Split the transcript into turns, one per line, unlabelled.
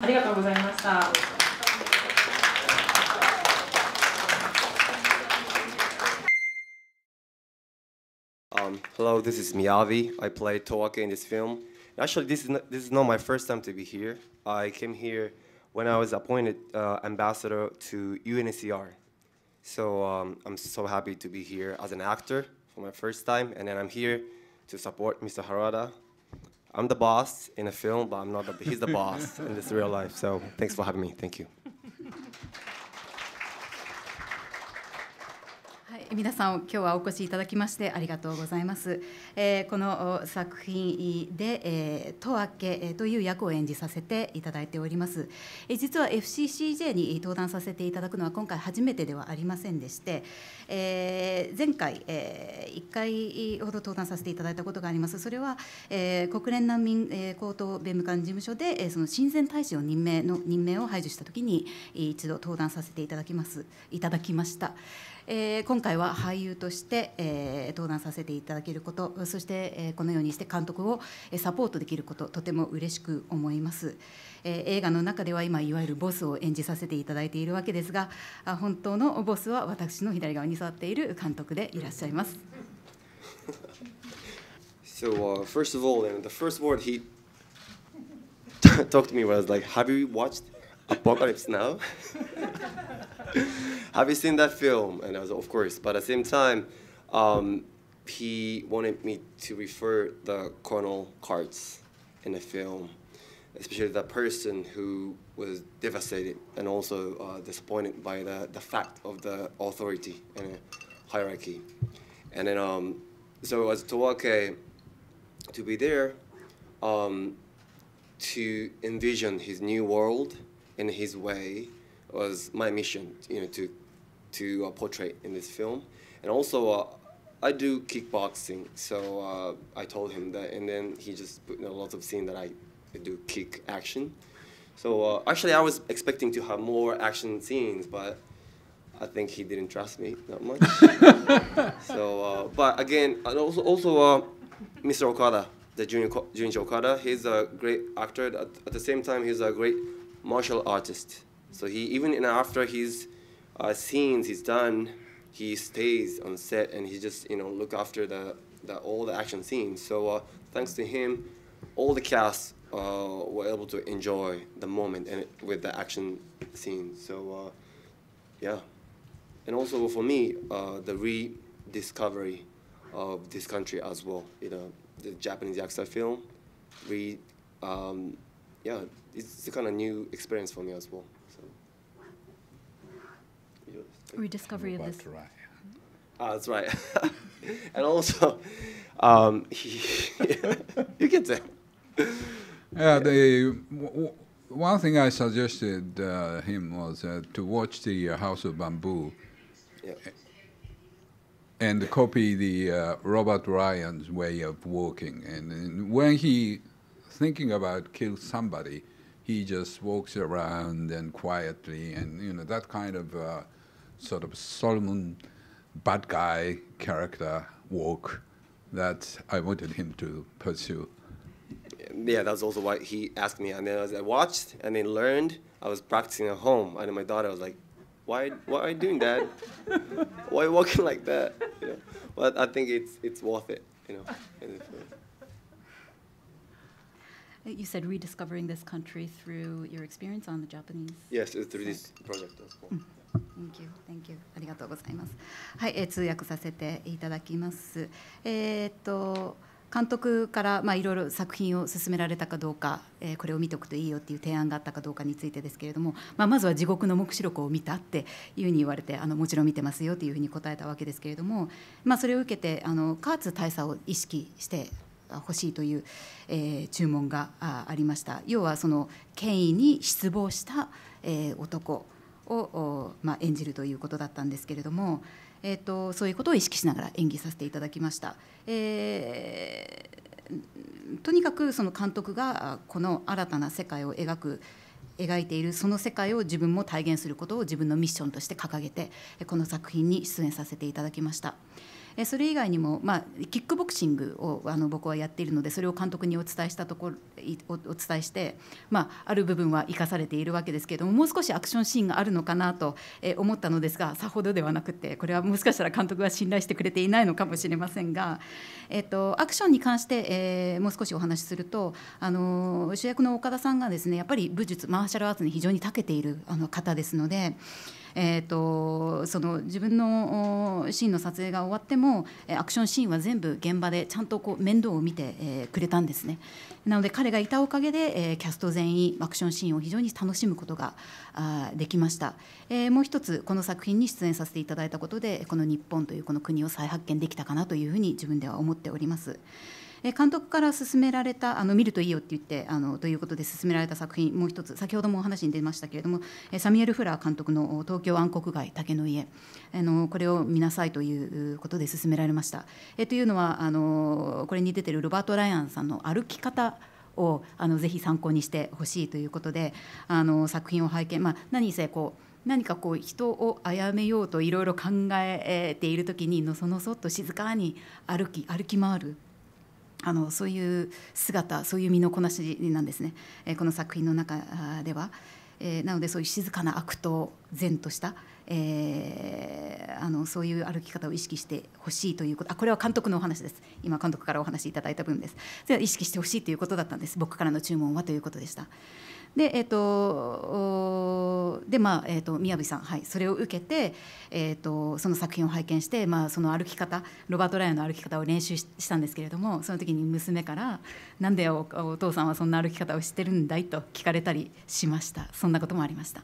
ありがとうございました。Um, hello, this is Miyavi. I play Toake in this film. Actually, this is, not, this is not my first time to be here. I came here when I was appointed uh, ambassador to UNHCR. So um, I'm so happy to be here as an actor for my first time, and then I'm here to support Mr. Harada I'm the boss in a film, but I'm not. The, he's the boss in this real life. So thanks for having me. Thank you.
はい、皆さん今日はお越しいただきましてありがとうございます、えー、この作品で「えー、とあけ」という役を演じさせていただいております、えー、実は FCCJ に登壇させていただくのは今回初めてではありませんでして、えー、前回、え1回ほど登壇させていただいたことがあります、それは、えー、国連難民、え高等弁務官事務所で、えー、その親善大使を任命の任命を排除したときに、一度登壇させていただきますいただきました。えー、今回は俳優として、えー、登壇させていただけることそして、えー、このようにして監督をサポートできることとても嬉しく思います、え映画の中では今いわゆるボスを演じさせていただいているわけですが本当のボスは私の左側に座っている監督でいらっしゃいます。
so uh, first of all, the first word he talked to me was like, "Have you watched Apocalypse Now? Have you seen that film?" And I was, "Of course." But at the same time, um, he wanted me to refer the colonel cards in the film, especially the person who was devastated and also uh, disappointed by the, the fact of the authority and hierarchy. And then um, so as Tawake, to be there, um, to envision his new world in his way was my mission, you know, to, to uh, portray in this film. And also, uh, I do kickboxing, so uh, I told him that, and then he just put in a lot of scene that I do kick action. So uh, actually, I was expecting to have more action scenes, but I think he didn't trust me that much. so, uh, but again, and also, also uh, Mr. Okada, the junior junior Okada, he's a great actor. At, at, the same time, he's a great martial artist. So he even after his uh, scenes he's done, he stays on set and he just you know look after the, the all the action scenes. So uh, thanks to him, all the cast uh, were able to enjoy the moment and with the action scenes. So uh, yeah and also for me, uh, the rediscovery of this country as well. You know, the Japanese yakuza film, re, um, yeah, it's a kind of new experience for me as well. So.
Rediscovery of this.
Ah, that's right. and also, um, you get that.
Yeah, the one thing I suggested uh, him was uh, to watch the House of Bamboo yeah. And copy the uh, Robert Ryan's way of walking. And, and, when he thinking about kill somebody, he just walks around and quietly, and you know that kind of uh, sort of Solomon bad guy character walk that I wanted him to pursue.
Yeah, that's also why he asked me, and then I, was, I watched and then learned. I was practicing at home, and then my daughter was like, why why are you doing that? why are you walking like that? You know? But I think it's it's worth it, you know.
You said rediscovering this country through your experience on the Japanese. Yes, through this
project as well. Mm.
Thank you, thank you. ありがとうございます。はい、えー、通訳させていただきます。えー、っと。監督からまあいろいろ作品を勧められたかどうか、えー、これを見ておくといいよっていう提案があったかどうかについてですけれども、まあ、まずは「地獄の黙示録」を見たっていうふうに言われてあのもちろん見てますよというふうに答えたわけですけれども、まあ、それを受けてあの加圧大佐を意識してほしいという、えー、注文がありました。要はその権威に失望した、えー、男を、まあ、演じるということだったんですけれども、えーと、そういうことを意識しながら演技させていただきました。えー、とにかくその監督がこの新たな世界を描く描いているその世界を自分も体現することを自分のミッションとして掲げてこの作品に出演させていただきました。えそれ以外にも、まあ、キックボクシングをあの僕はやっているのでそれを監督にお伝えしたところお伝えして、まあ、ある部分は生かされているわけですけれどももう少しアクションシーンがあるのかなと思ったのですがさほどではなくてこれはもしかしたら監督は信頼してくれていないのかもしれませんが、えっと、アクションに関して、えー、もう少しお話しするとあの主役の岡田さんがですねやっぱり武術マーシャルアーツに非常に長けているあの方ですので。えーと、その自分のシーンの撮影が終わってもアクションシーンは全部現場でちゃんとこう面倒を見て、えくれたんですねなので彼がいたおかげで、えキャスト全員アクションシーンを非常に楽しむことがあできました、えもう一つこの作品に出演させていただいたことでこの日本というこの国を再発見できたかなというふうに自分では思っております。え監督から勧められたあの見るといいよって言ってあのということで勧められた作品もう一つ先ほどもお話に出ましたけれどもサミュエル・フラー監督の「東京暗黒街竹の家」あのこれを見なさいということで勧められました。えというのはあのこれに出てるロバート・ライアンさんの歩き方をあのぜひ参考にしてほしいということであの作品を拝見、まあ、何せこう何かこう人を殺めようといろいろ考えている時にのそのそっと静かに歩き歩き回るあのそういう姿そういう身のこなしなんですね、えこの作品の中では。えなのでそういう静かな悪党善とした、えー、あのそういう歩き方を意識してほしいということあこれは監督のお話です今監督からお話しいただいた分ですでは意識してほしいということだったんです僕からの注文はということでした。で,、えーとでまあえーと、宮部さん、はい、それを受けて、えーと、その作品を拝見して、まあ、その歩き方ロバート・ライアンの歩き方を練習したんですけれどもその時に娘から「なんでおお父さんはそんな歩き方をしてるんだい?」と聞かれたりしましたそんなこともありました。